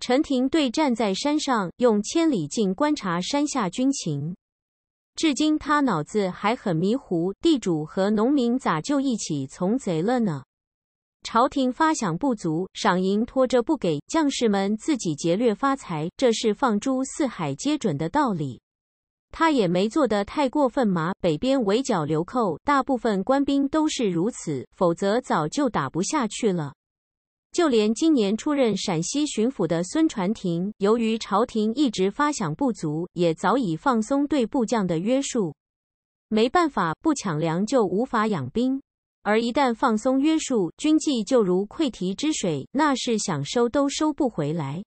陈廷对站在山上用千里镜观察山下军情，至今他脑子还很迷糊：地主和农民咋就一起从贼了呢？朝廷发饷不足，赏银拖着不给，将士们自己劫掠发财，这是放诸四海皆准的道理。他也没做得太过分嘛。北边围剿流寇，大部分官兵都是如此，否则早就打不下去了。就连今年出任陕西巡抚的孙传庭，由于朝廷一直发饷不足，也早已放松对部将的约束。没办法，不抢粮就无法养兵，而一旦放松约束，军纪就如溃堤之水，那是想收都收不回来。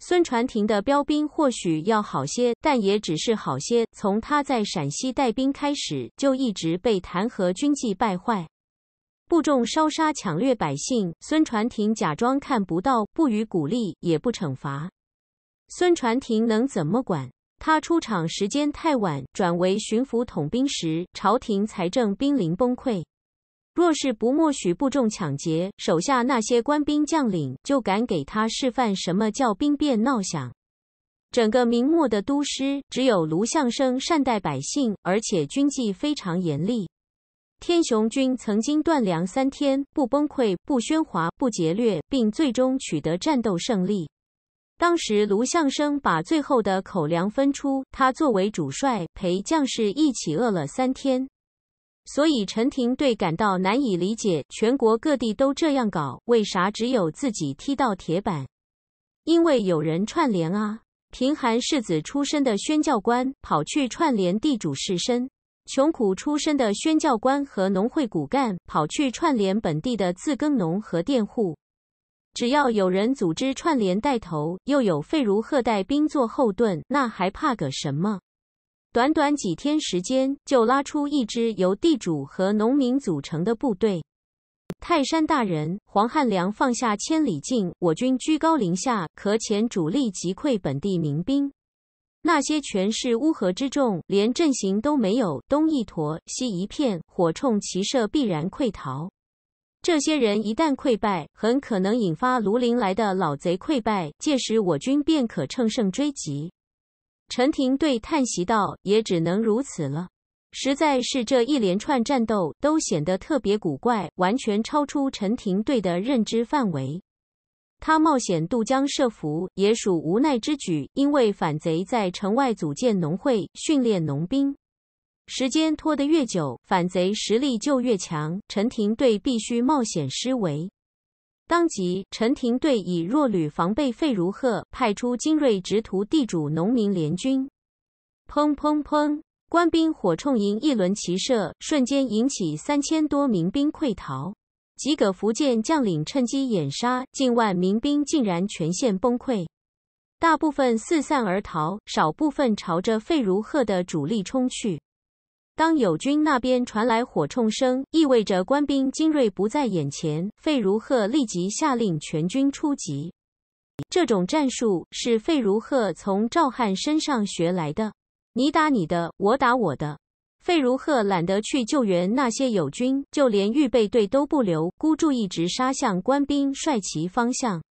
孙传庭的标兵或许要好些，但也只是好些。从他在陕西带兵开始，就一直被弹劾军纪败坏。部众烧杀抢掠百姓，孙传庭假装看不到，不予鼓励，也不惩罚。孙传庭能怎么管？他出场时间太晚，转为巡抚统兵时，朝廷财政濒临崩溃。若是不默许部众抢劫，手下那些官兵将领就敢给他示范什么叫兵变闹饷。整个明末的都师，只有卢象升善待百姓，而且军纪非常严厉。天雄军曾经断粮三天不崩溃不喧哗不劫掠，并最终取得战斗胜利。当时卢相生把最后的口粮分出，他作为主帅陪将士一起饿了三天。所以陈廷对感到难以理解，全国各地都这样搞，为啥只有自己踢到铁板？因为有人串联啊！贫寒世子出身的宣教官跑去串联地主士绅。穷苦出身的宣教官和农会骨干跑去串联本地的自耕农和佃户，只要有人组织串联带头，又有费如鹤带兵做后盾，那还怕个什么？短短几天时间，就拉出一支由地主和农民组成的部队。泰山大人黄汉良放下千里镜，我军居高临下，可遣主力击溃本地民兵。那些全是乌合之众，连阵型都没有，东一坨西一片，火冲骑射，必然溃逃。这些人一旦溃败，很可能引发庐陵来的老贼溃败，届时我军便可乘胜追击。陈廷对叹息道：“也只能如此了，实在是这一连串战斗都显得特别古怪，完全超出陈廷对的认知范围。”他冒险渡江设伏，也属无奈之举。因为反贼在城外组建农会，训练农兵，时间拖得越久，反贼实力就越强。陈廷对必须冒险施为。当即，陈廷对以弱旅防备费如鹤，派出精锐直图地主农民联军。砰砰砰！官兵火铳营一轮齐射，瞬间引起三千多名兵溃逃。几个福建将领趁机掩杀，近万民兵竟然全线崩溃，大部分四散而逃，少部分朝着费如鹤的主力冲去。当友军那边传来火铳声，意味着官兵精锐不在眼前，费如鹤立即下令全军出击。这种战术是费如鹤从赵汉身上学来的，你打你的，我打我的。费如赫懒得去救援那些友军，就连预备队都不留，孤注一掷杀向官兵帅旗方向。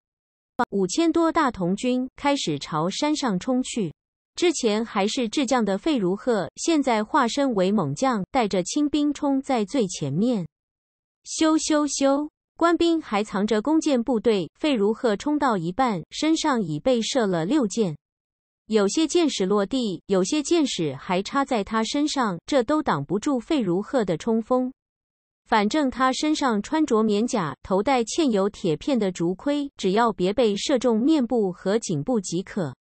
五千多大同军开始朝山上冲去。之前还是智将的费如赫，现在化身为猛将，带着清兵冲在最前面。咻咻咻！官兵还藏着弓箭部队，费如赫冲到一半，身上已被射了六箭。有些箭矢落地，有些箭矢还插在他身上，这都挡不住费如鹤的冲锋。反正他身上穿着棉甲，头戴嵌有铁片的竹盔，只要别被射中面部和颈部即可。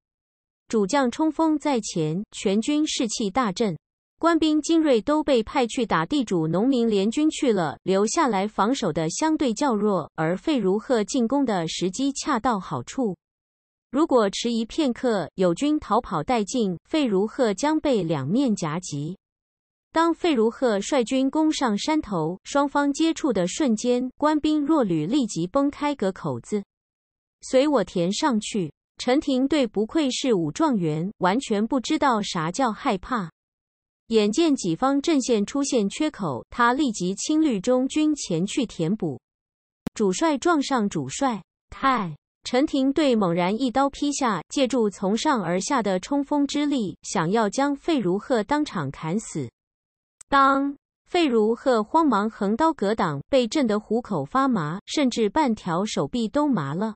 主将冲锋在前，全军士气大振。官兵精锐都被派去打地主农民联军去了，留下来防守的相对较弱，而费如鹤进攻的时机恰到好处。如果迟疑片刻，友军逃跑殆尽，费如赫将被两面夹击。当费如赫率军攻上山头，双方接触的瞬间，官兵弱旅立即崩开个口子，随我填上去。陈廷对不愧是武状元，完全不知道啥叫害怕。眼见己方阵线出现缺口，他立即亲率中军前去填补。主帅撞上主帅，太！陈廷对猛然一刀劈下，借助从上而下的冲锋之力，想要将费如鹤当场砍死。当费如鹤慌忙横刀格挡，被震得虎口发麻，甚至半条手臂都麻了。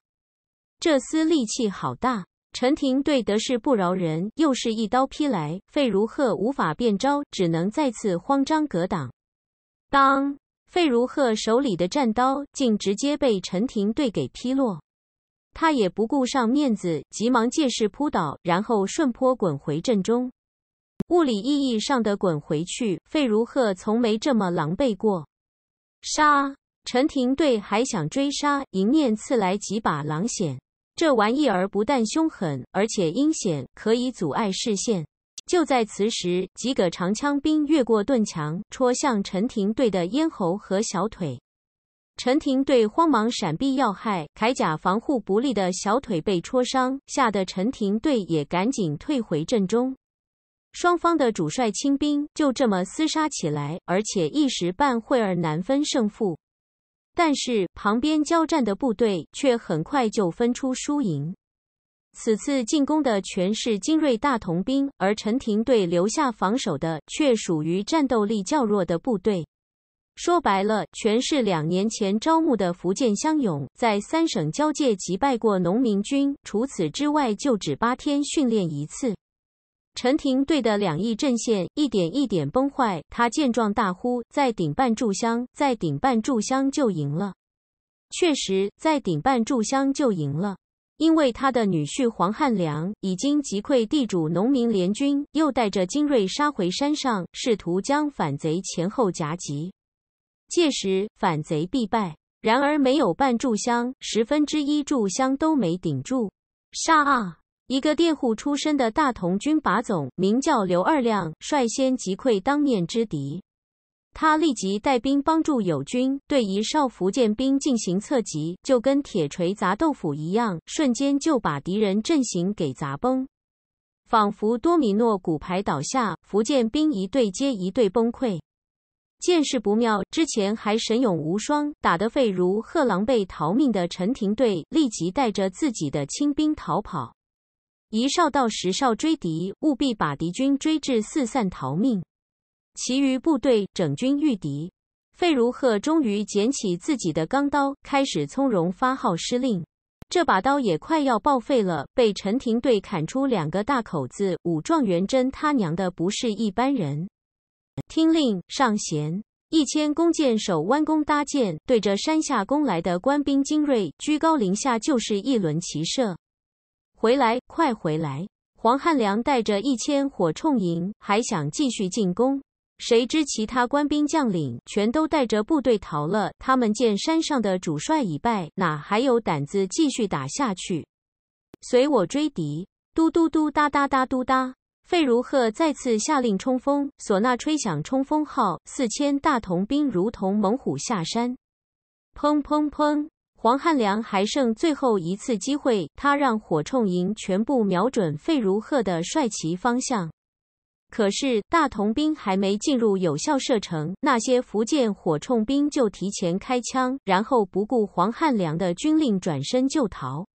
这厮力气好大！陈廷对得势不饶人，又是一刀劈来。费如鹤无法变招，只能再次慌张格挡。当费如鹤手里的战刀竟直接被陈廷对给劈落。他也不顾上面子，急忙借势扑倒，然后顺坡滚回阵中。物理意义上的滚回去，费如鹤从没这么狼狈过。杀陈廷对还想追杀，迎面刺来几把狼筅。这玩意儿不但凶狠，而且阴险，可以阻碍视线。就在此时，几个长枪兵越过盾墙，戳向陈廷对的咽喉和小腿。陈廷对慌忙闪避要害，铠甲防护不力的小腿被戳伤，吓得陈廷队也赶紧退回阵中。双方的主帅清兵就这么厮杀起来，而且一时半会儿难分胜负。但是旁边交战的部队却很快就分出输赢。此次进攻的全是精锐大同兵，而陈廷队留下防守的却属于战斗力较弱的部队。说白了，全是两年前招募的福建乡勇，在三省交界击败过农民军。除此之外，就只八天训练一次。陈廷对的两翼阵线一点一点崩坏，他见状大呼：“再顶半炷香，再顶半炷香就赢了！”确实，再顶半炷香就赢了，因为他的女婿黄汉良已经击溃地主农民联军，又带着精锐杀回山上，试图将反贼前后夹击。届时反贼必败。然而没有半炷香，十分之一炷香都没顶住。杀！啊！一个佃户出身的大同军把总，名叫刘二亮，率先击溃当面之敌。他立即带兵帮助友军，对一哨福建兵进行侧击，就跟铁锤砸豆腐一样，瞬间就把敌人阵型给砸崩，仿佛多米诺骨牌倒下，福建兵一队接一队崩溃。见势不妙，之前还神勇无双、打得费如赫狼狈逃命的陈廷对立即带着自己的亲兵逃跑，一哨到十哨追敌，务必把敌军追至四散逃命。其余部队整军御敌。费如赫终于捡起自己的钢刀，开始从容发号施令。这把刀也快要报废了，被陈廷对砍出两个大口子。武状元真他娘的不是一般人。听令，上弦！一千弓箭手弯弓搭箭，对着山下攻来的官兵精锐，居高临下就是一轮齐射。回来，快回来！黄汉良带着一千火铳营，还想继续进攻，谁知其他官兵将领全都带着部队逃了。他们见山上的主帅已败，哪还有胆子继续打下去？随我追敌！嘟嘟嘟，哒哒哒，嘟哒。费如赫再次下令冲锋，唢呐吹响冲锋号，四千大同兵如同猛虎下山，砰砰砰！黄汉良还剩最后一次机会，他让火铳营全部瞄准费如赫的帅旗方向。可是大同兵还没进入有效射程，那些福建火铳兵就提前开枪，然后不顾黄汉良的军令，转身就逃。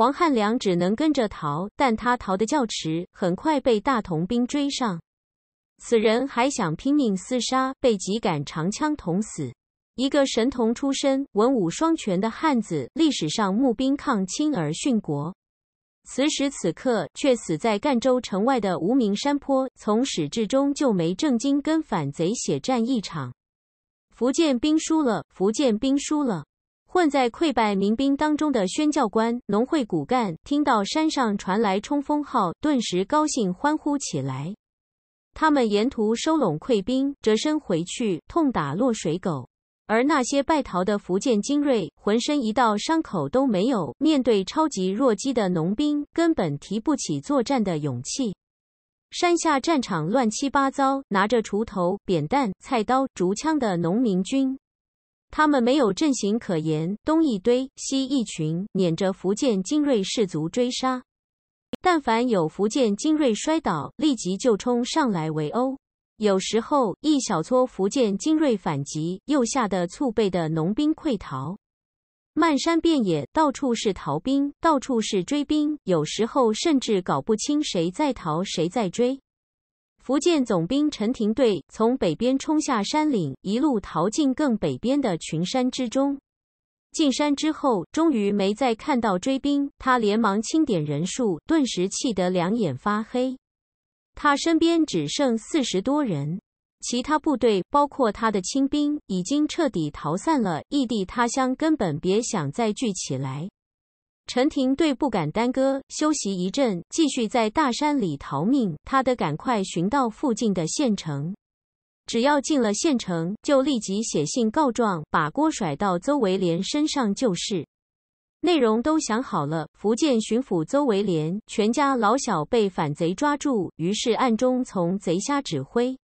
黄汉良只能跟着逃，但他逃得较迟，很快被大同兵追上。此人还想拼命厮杀，被几杆长枪捅死。一个神童出身、文武双全的汉子，历史上募兵抗清而殉国，此时此刻却死在赣州城外的无名山坡。从始至终就没正经跟反贼血战一场。福建兵输了，福建兵输了。混在溃败民兵当中的宣教官、农会骨干，听到山上传来冲锋号，顿时高兴欢呼起来。他们沿途收拢溃兵，折身回去痛打落水狗。而那些败逃的福建精锐，浑身一道伤口都没有，面对超级弱鸡的农兵，根本提不起作战的勇气。山下战场乱七八糟，拿着锄头、扁担、菜刀、竹枪的农民军。他们没有阵型可言，东一堆，西一群，撵着福建精锐士卒追杀。但凡有福建精锐摔倒，立即就冲上来围殴。有时候，一小撮福建精锐反击，又吓得簇背的农兵溃逃。漫山遍野，到处是逃兵，到处是追兵。有时候，甚至搞不清谁在逃，谁在追。福建总兵陈廷队从北边冲下山岭，一路逃进更北边的群山之中。进山之后，终于没再看到追兵。他连忙清点人数，顿时气得两眼发黑。他身边只剩四十多人，其他部队，包括他的亲兵，已经彻底逃散了。异地他乡，根本别想再聚起来。陈廷对不敢耽搁，休息一阵，继续在大山里逃命。他得赶快寻到附近的县城，只要进了县城，就立即写信告状，把锅甩到邹维廉身上。就是，内容都想好了。福建巡抚邹维廉全家老小被反贼抓住，于是暗中从贼下指挥。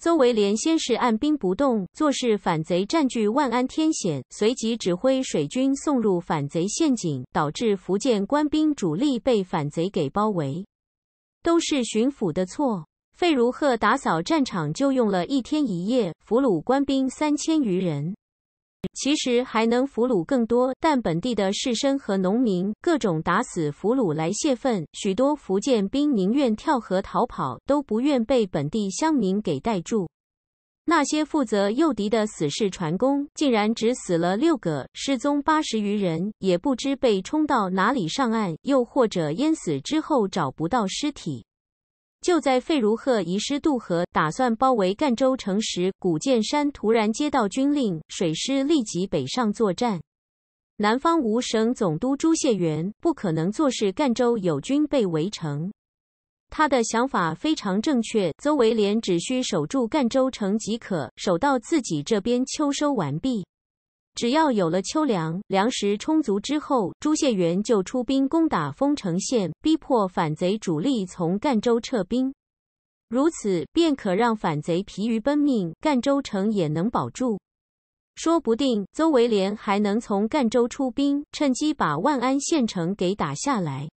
邹维廉先是按兵不动，坐视反贼占据万安天险，随即指挥水军送入反贼陷阱，导致福建官兵主力被反贼给包围。都是巡抚的错。费如鹤打扫战场就用了一天一夜，俘虏官兵三千余人。其实还能俘虏更多，但本地的士绅和农民各种打死俘虏来泄愤，许多福建兵宁愿跳河逃跑，都不愿被本地乡民给逮住。那些负责诱敌的死士船工，竟然只死了六个，失踪八十余人，也不知被冲到哪里上岸，又或者淹死之后找不到尸体。就在费如赫遗失渡河，打算包围赣州城时，古建山突然接到军令，水师立即北上作战。南方五省总督朱燮元不可能坐视赣州友军被围城，他的想法非常正确。邹维廉只需守住赣州城即可，守到自己这边秋收完毕。只要有了秋粮，粮食充足之后，朱燮元就出兵攻打丰城县，逼迫反贼主力从赣州撤兵。如此，便可让反贼疲于奔命，赣州城也能保住。说不定邹维廉还能从赣州出兵，趁机把万安县城给打下来。